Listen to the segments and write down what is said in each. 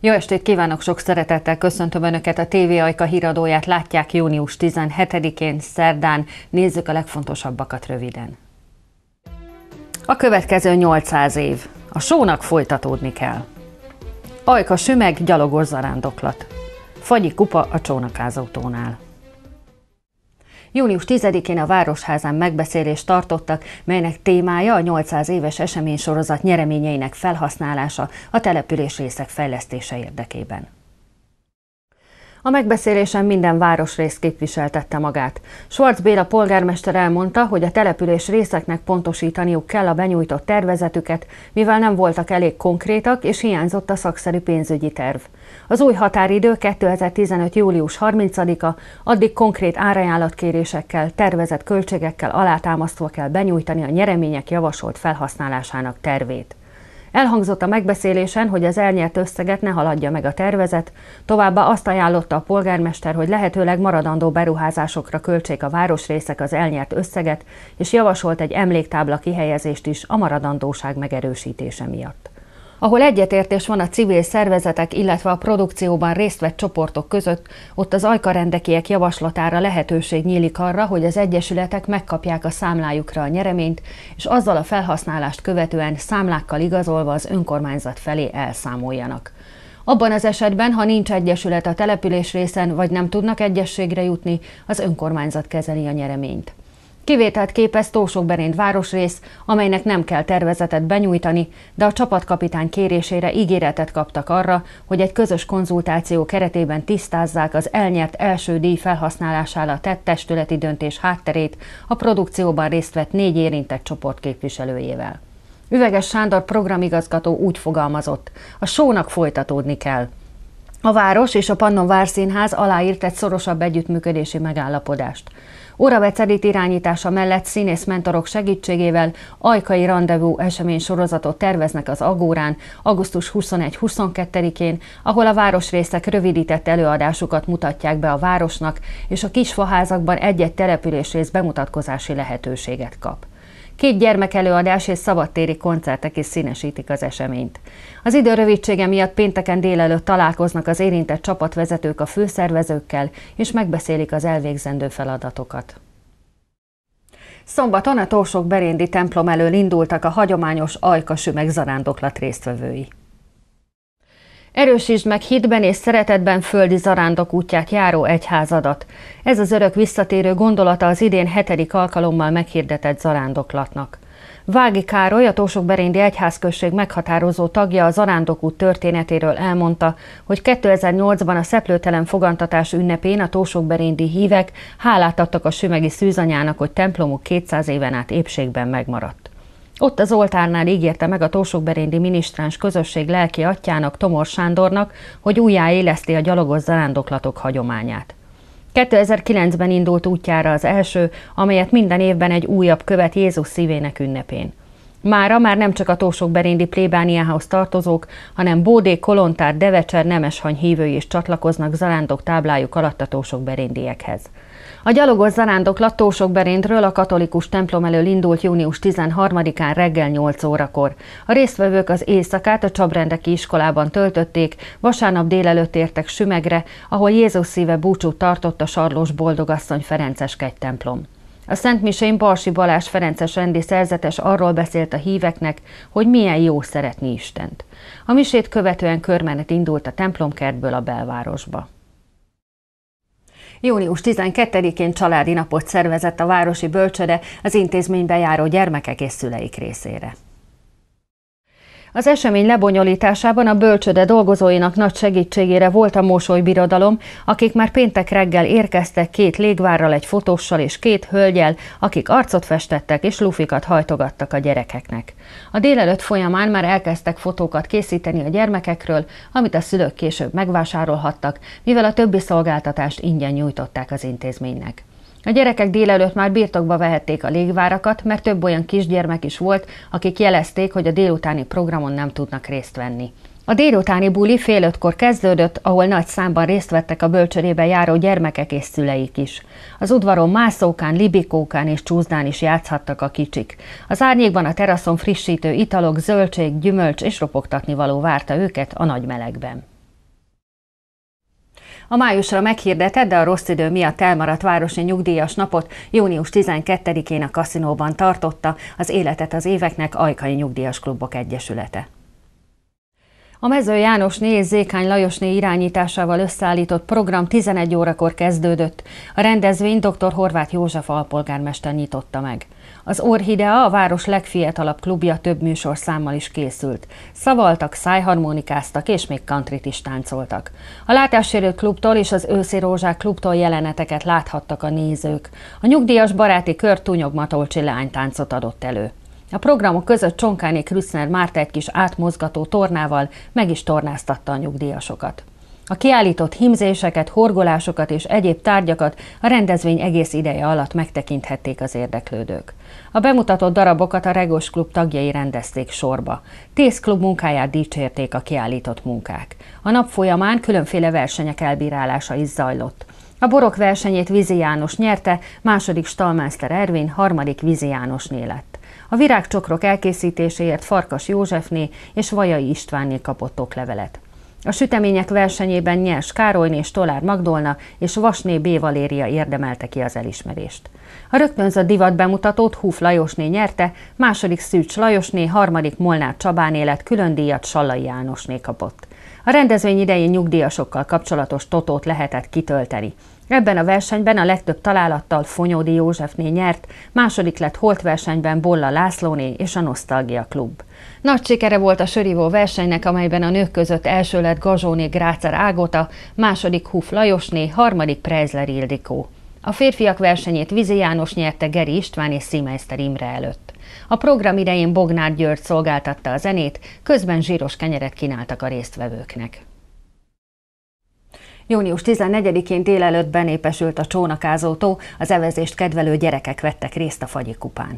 Jó estét kívánok, sok szeretettel köszöntöm Önöket. A TV Ajka híradóját látják június 17-én, szerdán. Nézzük a legfontosabbakat röviden. A következő 800 év. A sónak folytatódni kell. Ajka sümeg, gyalogos zarándoklat. Fagyi kupa a csónakázautónál. Június 10-én a Városházán megbeszélést tartottak, melynek témája a 800 éves eseménysorozat nyereményeinek felhasználása a település részek fejlesztése érdekében. A megbeszélésen minden városrész képviseltette magát. Schwarz Béla polgármester elmondta, hogy a település részeknek pontosítaniuk kell a benyújtott tervezetüket, mivel nem voltak elég konkrétak és hiányzott a szakszerű pénzügyi terv. Az új határidő 2015. július 30-a, addig konkrét árajánlatkérésekkel, tervezett költségekkel alátámasztva kell benyújtani a nyeremények javasolt felhasználásának tervét. Elhangzott a megbeszélésen, hogy az elnyert összeget ne haladja meg a tervezet, továbbá azt ajánlotta a polgármester, hogy lehetőleg maradandó beruházásokra költsék a városrészek az elnyert összeget, és javasolt egy emléktábla kihelyezést is a maradandóság megerősítése miatt. Ahol egyetértés van a civil szervezetek, illetve a produkcióban részt vett csoportok között, ott az ajkarendekiek javaslatára lehetőség nyílik arra, hogy az egyesületek megkapják a számlájukra a nyereményt, és azzal a felhasználást követően számlákkal igazolva az önkormányzat felé elszámoljanak. Abban az esetben, ha nincs egyesület a település részen, vagy nem tudnak egyességre jutni, az önkormányzat kezeli a nyereményt. Kivételt képez Tósokberénd városrész, amelynek nem kell tervezetet benyújtani, de a csapatkapitány kérésére ígéretet kaptak arra, hogy egy közös konzultáció keretében tisztázzák az elnyert első díj felhasználására tett testületi döntés hátterét a produkcióban részt vett négy érintett csoport képviselőjével. Üveges Sándor programigazgató úgy fogalmazott, a sónak folytatódni kell – a város és a Pannon Várszínház aláírt egy szorosabb együttműködési megállapodást. Órabecerít irányítása mellett színész mentorok segítségével ajkai rendezvú esemény sorozatot terveznek az Agórán augusztus 21-22-én, ahol a városrészek rövidített előadásukat mutatják be a városnak, és a kisfaházakban egy-egy településrész bemutatkozási lehetőséget kap. Két előadás és szabadtéri koncertek is színesítik az eseményt. Az idő rövidsége miatt pénteken délelőtt találkoznak az érintett csapatvezetők a főszervezőkkel, és megbeszélik az elvégzendő feladatokat. Szombaton a Tósok Beréndi templom elől indultak a hagyományos Ajkasümeg zarándoklat résztvevői. Erősítsd meg hitben és szeretetben földi zarándok útját járó egyházadat. Ez az örök visszatérő gondolata az idén hetedik alkalommal meghirdetett zarándoklatnak. Vági Károly, a Tósok Beréndi Egyházközség meghatározó tagja a Zarándokút történetéről elmondta, hogy 2008-ban a szeplőtelen fogantatás ünnepén a Tósok Beréndi hívek hálát adtak a sümegi szűzanyának, hogy templomuk 200 éven át épségben megmaradt. Ott az oltárnál ígérte meg a Tósokberéndi Minisztráns Közösség lelki atyának, Tomor Sándornak, hogy újjáéleszti a gyalogos zarándoklatok hagyományát. 2009-ben indult útjára az első, amelyet minden évben egy újabb követ Jézus szívének ünnepén. Mára már nem csak a Tósok Beréndi plébániához tartozók, hanem Bódé, Kolontár, Devecser, Nemeshany hívői is csatlakoznak zarándok táblájuk alatt a Tósok Berénydiekhez. A gyalogos zarándoklat Tósokberintről a katolikus templom elől indult június 13-án reggel 8 órakor. A résztvevők az éjszakát a Csabrendeki iskolában töltötték, vasárnap délelőtt értek Sümegre, ahol Jézus szíve búcsút tartott a Sarlós Boldogasszony Ferences templom. A Szent Misén Balsi Balás Ferences rendi szerzetes arról beszélt a híveknek, hogy milyen jó szeretni Istent. A misét követően körmenet indult a templomkertből a belvárosba. Június 12-én családi napot szervezett a Városi Bölcsöde az intézménybe járó gyermekek és szüleik részére. Az esemény lebonyolításában a bölcsöde dolgozóinak nagy segítségére volt a Mosoly Birodalom, akik már péntek reggel érkeztek két légvárral, egy fotossal és két hölgyel, akik arcot festettek és lufikat hajtogattak a gyerekeknek. A délelőtt folyamán már elkezdtek fotókat készíteni a gyermekekről, amit a szülők később megvásárolhattak, mivel a többi szolgáltatást ingyen nyújtották az intézménynek. A gyerekek délelőtt már birtokba vehették a légvárakat, mert több olyan kisgyermek is volt, akik jelezték, hogy a délutáni programon nem tudnak részt venni. A délutáni buli fél ötkor kezdődött, ahol nagy számban részt vettek a bölcsörébe járó gyermekek és szüleik is. Az udvaron mászókán, libikókán és csúzdán is játszhattak a kicsik. Az árnyékban a teraszon frissítő italok, zöldség, gyümölcs és ropogtatni való várta őket a nagy melegben. A májusra meghirdetett, de a rossz idő miatt elmaradt városi nyugdíjas napot június 12-én a kaszinóban tartotta az Életet az éveknek Ajkai Nyugdíjas Klubok Egyesülete. A Mező János és Zékány Lajosné irányításával összeállított program 11 órakor kezdődött. A rendezvény dr. Horváth József alpolgármester nyitotta meg. Az Orhidea, a város legfiatalabb klubja több műsorszámmal is készült. Szavaltak, szájharmonikáztak és még kantrit is táncoltak. A Látássérő klubtól és az Őszi Rózsák klubtól jeleneteket láthattak a nézők. A nyugdíjas baráti kör Tunyog Matolcsi leánytáncot adott elő. A programok között Csonkáné Krüsszner Márta egy kis átmozgató tornával meg is tornáztatta a nyugdíjasokat. A kiállított himzéseket, horgolásokat és egyéb tárgyakat a rendezvény egész ideje alatt megtekinthették az érdeklődők. A bemutatott darabokat a Regos Klub tagjai rendezték sorba. Tész Klub munkáját dicsérték a kiállított munkák. A nap folyamán különféle versenyek elbírálása is zajlott. A borok versenyét Vizi János nyerte, második Stalmeister Ervin, harmadik Vizi Jánosné lett. A virágcsokrok elkészítéséért Farkas Józsefné és Vajai Istvánné kapott oklevelet. A sütemények versenyében Nyers Károlyné és Tolár Magdolna és Vasné B. Valéria érdemelte ki az elismerést. A rögtönzött divat bemutatót Húf Lajosné nyerte, második Szűcs Lajosné, harmadik Molnár Csabáné lett külön díjat Sallai Jánosné kapott. A rendezvény idején nyugdíjasokkal kapcsolatos totót lehetett kitölteni. Ebben a versenyben a legtöbb találattal Fonyódi Józsefné nyert, második lett holt versenyben Bolla Lászlóné és a Nosztalgia Klub. Nagy sikere volt a sörivó versenynek, amelyben a nők között első lett Gazsóné Grácer Ágota, második Huf Lajosné, harmadik Prejzler Ildikó. A férfiak versenyét Vizi János nyerte Geri István és Szímeister Imre előtt. A program idején Bognár György szolgáltatta a zenét, közben zsíros kenyeret kínáltak a résztvevőknek. Június 14-én délelőtt benépesült a csónakázótó, az evezést kedvelő gyerekek vettek részt a fagyikupán.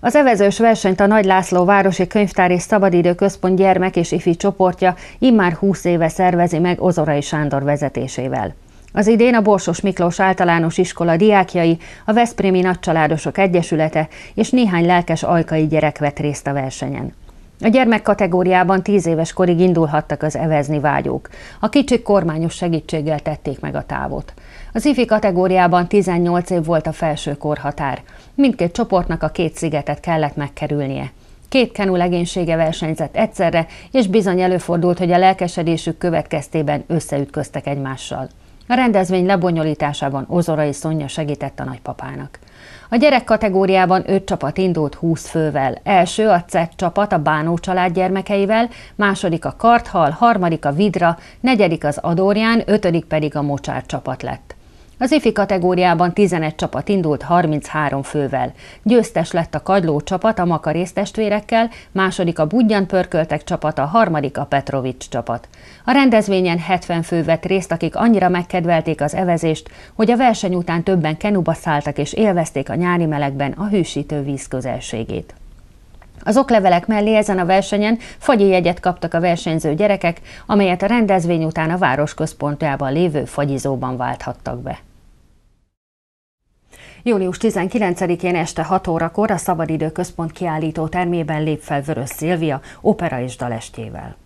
Az evezős versenyt a Nagy László Városi Könyvtár és Szabadidő Központ gyermek és ifi csoportja immár 20 éve szervezi meg Ozorai Sándor vezetésével. Az idén a Borsos Miklós általános iskola diákjai, a Veszprémi Nagycsaládosok Egyesülete és néhány lelkes ajkai gyerek vett részt a versenyen. A gyermek kategóriában 10 éves korig indulhattak az evezni vágyók. A kicsik kormányos segítséggel tették meg a távot. Az ifi kategóriában 18 év volt a felső korhatár. Mindkét csoportnak a két szigetet kellett megkerülnie. Két kenú legénysége versenyzett egyszerre, és bizony előfordult, hogy a lelkesedésük következtében összeütköztek egymással. A rendezvény lebonyolításában Ozorai Szonya segített a nagypapának. A gyerek kategóriában 5 csapat indult 20 fővel. Első a CEC e csapat a Bánó család gyermekeivel, második a Karthal, harmadik a Vidra, negyedik az adórián, ötödik pedig a Mocsár csapat lett. Az IFI kategóriában 11 csapat indult 33 fővel. Győztes lett a Kagyló csapat a Makarész testvérekkel, második a Budjan pörköltek csapata, harmadik a Petrovics csapat. A rendezvényen 70 fő vett részt, akik annyira megkedvelték az evezést, hogy a verseny után többen kenuba szálltak és élvezték a nyári melegben a hűsítő víz közelségét. Az oklevelek mellé ezen a versenyen fagyi jegyet kaptak a versenyző gyerekek, amelyet a rendezvény után a város központjában lévő fagyizóban válthattak be. Július 19-én este 6 órakor a Szabadidő Központ kiállító termében lép fel Vörös Szilvia opera és dalestjével.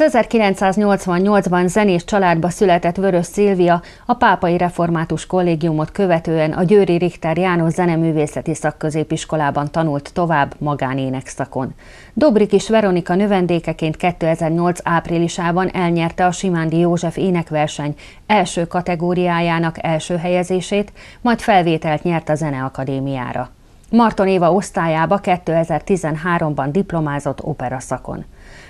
Az 1988-ban zenés családba született Vörös Szilvia a pápai református kollégiumot követően a Győri Richter János zeneművészeti szakközépiskolában tanult tovább magánének szakon. Dobrik is Veronika növendékeként 2008 áprilisában elnyerte a Simándi József énekverseny első kategóriájának első helyezését, majd felvételt nyert a Zeneakadémiára. Marton Éva osztályába 2013-ban diplomázott opera szakon.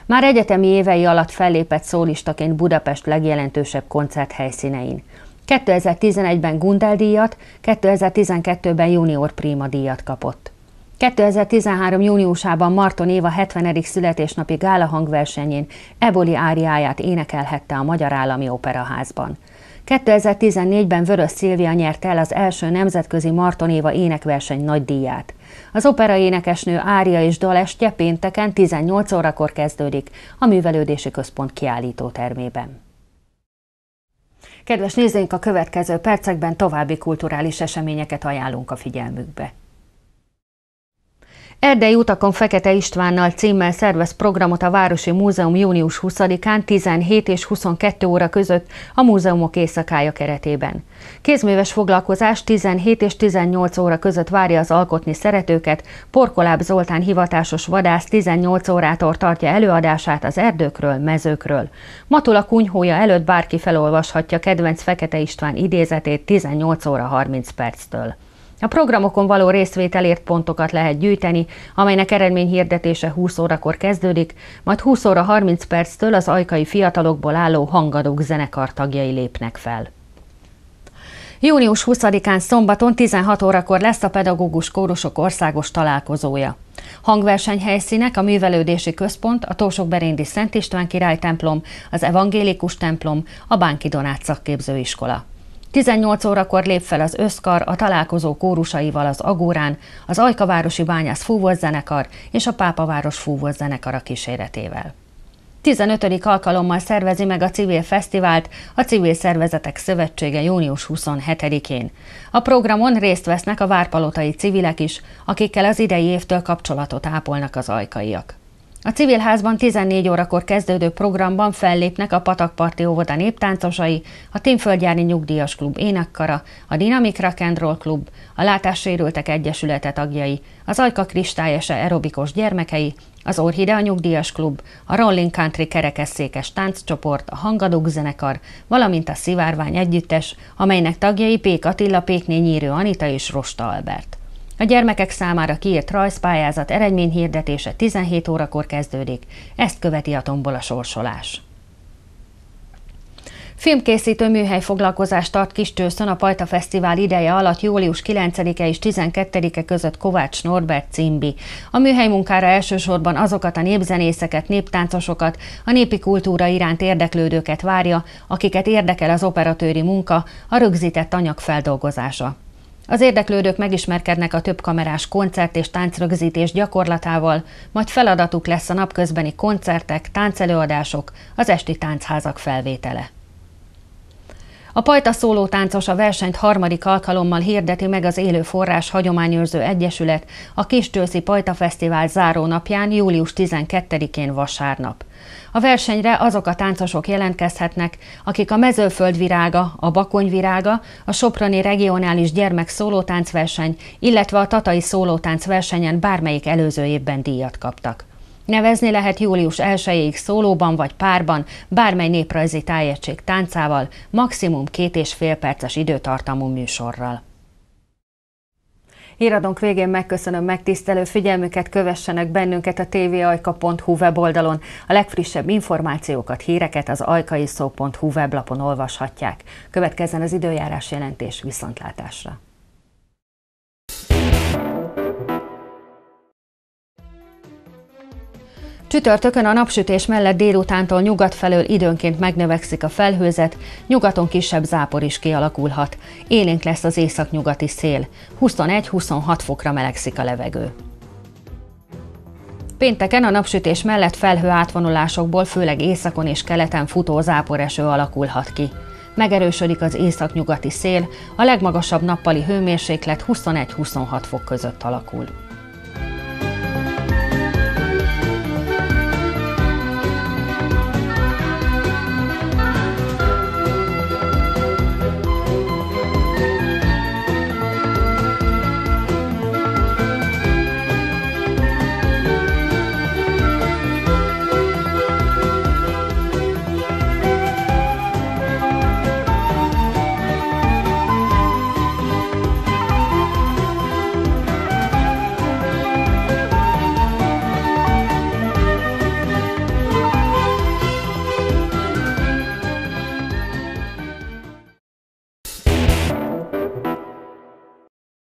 Már egyetemi évei alatt fellépett szólistaként Budapest legjelentősebb koncerthelyszínein. 2011-ben Gundel díjat, 2012-ben Junior Prima díjat kapott. 2013. júniusában Marton Éva 70. születésnapi gála hangversenyén Eboli áriáját énekelhette a Magyar Állami Operaházban. 2014-ben Vörös Szilvia nyerte el az első nemzetközi Martonéva énekverseny nagy díját. Az opera énekesnő ária és dalestje pénteken 18 órakor kezdődik a Művelődési Központ kiállító termében. Kedves nézőink, a következő percekben további kulturális eseményeket ajánlunk a figyelmükbe. Erdei utakon Fekete Istvánnal címmel szervez programot a Városi Múzeum június 20-án 17 és 22 óra között a Múzeumok éjszakája keretében. Kézműves foglalkozás 17 és 18 óra között várja az alkotni szeretőket, Porkoláb Zoltán hivatásos vadász 18 órától tartja előadását az erdőkről, mezőkről. Matula kunyhója előtt bárki felolvashatja kedvenc Fekete István idézetét 18 óra 30 perctől. A programokon való részvételért pontokat lehet gyűjteni, amelynek eredményhirdetése 20 órakor kezdődik, majd 20 óra 30 perctől az ajkai fiatalokból álló hangadók zenekar tagjai lépnek fel. Június 20-án szombaton 16 órakor lesz a Pedagógus Kórusok Országos Találkozója. Hangverseny helyszínek a Művelődési Központ, a Tósok Beréndi Szent István Király templom, az Evangélikus templom, a Bánki Donát szakképzőiskola. 18 órakor lép fel az Összkar a találkozó kórusaival az Agórán, az Ajkavárosi Bányász fúvózzenekar és a Pápaváros a kíséretével. 15. alkalommal szervezi meg a civil fesztivált a Civil Szervezetek Szövetsége június 27-én. A programon részt vesznek a várpalotai civilek is, akikkel az idei évtől kapcsolatot ápolnak az ajkaiak. A civil házban 14 órakor kezdődő programban fellépnek a Patakparti óvoda néptáncosai, a Timföldjári Nyugdíjas Klub énekkara, a Dynamic Rock and Roll Klub, a Látássérültek Egyesülete tagjai, az Ajka Kristályese aerobikos gyermekei, az Orhidea Nyugdíjas Klub, a Rolling Country kerekesszékes tánccsoport, a Hangadók zenekar, valamint a Szivárvány Együttes, amelynek tagjai Pék Attila, Pékné Nyírő Anita és Rosta Albert. A gyermekek számára kiírt rajzpályázat eredményhirdetése 17 órakor kezdődik, ezt követi a tombola sorsolás. Filmkészítő műhely foglalkozást tart Kistőszön a Pajta Fesztivál ideje alatt július 9-e és 12-e között Kovács Norbert címbi. A műhely munkára elsősorban azokat a népzenészeket, néptáncosokat, a népi kultúra iránt érdeklődőket várja, akiket érdekel az operatőri munka, a rögzített anyag feldolgozása. Az érdeklődők megismerkednek a több kamerás koncert és táncrögzítés gyakorlatával, majd feladatuk lesz a napközbeni koncertek, táncelőadások, az esti táncházak felvétele. A pajta szólótáncos a versenyt harmadik alkalommal hirdeti meg az Élő Forrás Hagyományőrző Egyesület a Kistőszi Pajta Fesztivál zárónapján, július 12-én vasárnap. A versenyre azok a táncosok jelentkezhetnek, akik a mezőföld virága, a bakony virága, a Soproni Regionális Gyermek Szólótáncverseny, illetve a Tatai Szólótánc versenyen bármelyik előző évben díjat kaptak. Nevezni lehet július 1-ig szólóban vagy párban, bármely néprajzi tájegység táncával, maximum két és fél perces időtartamú műsorral. Híradónk végén megköszönöm megtisztelő figyelmüket, kövessenek bennünket a tvajka.hu weboldalon. A legfrissebb információkat, híreket az ajkaiszó.hu weblapon olvashatják. Következzen az időjárás jelentés viszontlátásra. Csütörtökön a napsütés mellett délutántól nyugat felől időnként megnövekszik a felhőzet, nyugaton kisebb zápor is kialakulhat. Élénk lesz az északnyugati szél. 21-26 fokra melegszik a levegő. Pénteken a napsütés mellett felhő átvonulásokból főleg északon és keleten futó záporeső alakulhat ki. Megerősödik az északnyugati szél, a legmagasabb nappali hőmérséklet 21-26 fok között alakul.